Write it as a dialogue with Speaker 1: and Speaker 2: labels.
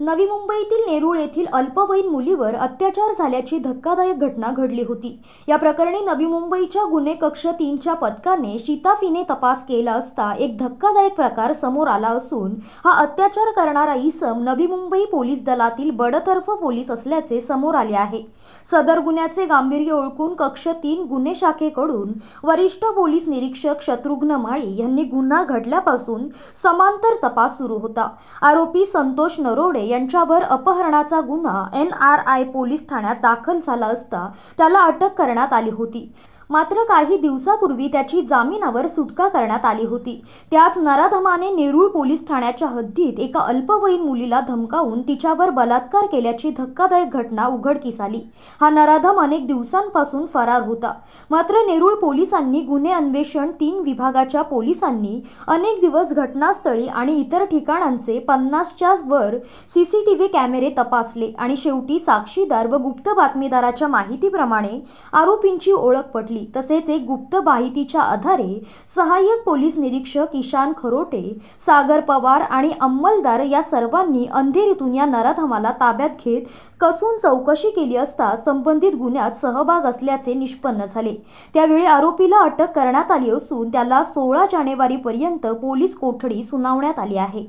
Speaker 1: नवी मुंबईतील नेरूळ येथील अल्पवयीन मुलीवर अत्याचार झाल्याची धक्कादायक घटना घडली होती या प्रकरणी नवी मुंबईच्या गुन्हे कक्ष तीनच्या पथकाने शिताफीने तपास केला असता एक धक्कादायक प्रकार समोर आला असून हा अत्याचार करणारा इसम नवी मुंबई पोलीस दलातील बडतर्फ पोलीस असल्याचे समोर आले आहे सदर गुन्ह्याचे गांभीर्य ओळखून कक्ष तीन गुन्हे शाखेकडून वरिष्ठ पोलीस निरीक्षक शत्रुघ्न माळी यांनी गुन्हा घडल्यापासून समांतर तपास सुरू होता आरोपी संतोष नरोडे यांच्यावर अपहरणाचा गुन्हा एन आर आय पोलीस ठाण्यात दाखल झाला असता त्याला अटक करण्यात आली होती मात्र काही दिवसापूर्वी त्याची जामिनावर सुटका करण्यात आली होती त्याच नराधमाने नेरूळ पोलीस ठाण्याच्या हद्दीत एका अल्पवयीन मुलीला धमकावून तिच्यावर बलात्कार केल्याची धक्कादायक घटना उघडकीस आली हा नराधम अनेक दिवसांपासून फरार होता मात्र नेरूळ पोलिसांनी गुन्हे अन्वेषण तीन विभागाच्या पोलिसांनी अनेक दिवस घटनास्थळी आणि इतर ठिकाणांचे पन्नासच्या वर सीसीटीव्ही कॅमेरे तपासले आणि शेवटी साक्षीदार व गुप्त बातमीदाराच्या माहितीप्रमाणे आरोपींची ओळख पटली तसेच एक गुप्त माहितीच्या आधारे सहाय्यक पोलीस निरीक्षक ईशान खरोटे सागर पवार आणि अंमलदार या सर्वांनी अंधेरीतून या नराधमाला ताब्यात घेत कसून चौकशी केली असता संबंधित गुन्ह्यात सहभाग असल्याचे निष्पन्न झाले त्यावेळी आरोपीला अटक करण्यात आली असून त्याला सोळा जानेवारीपर्यंत पोलीस कोठडी सुनावण्यात आली आहे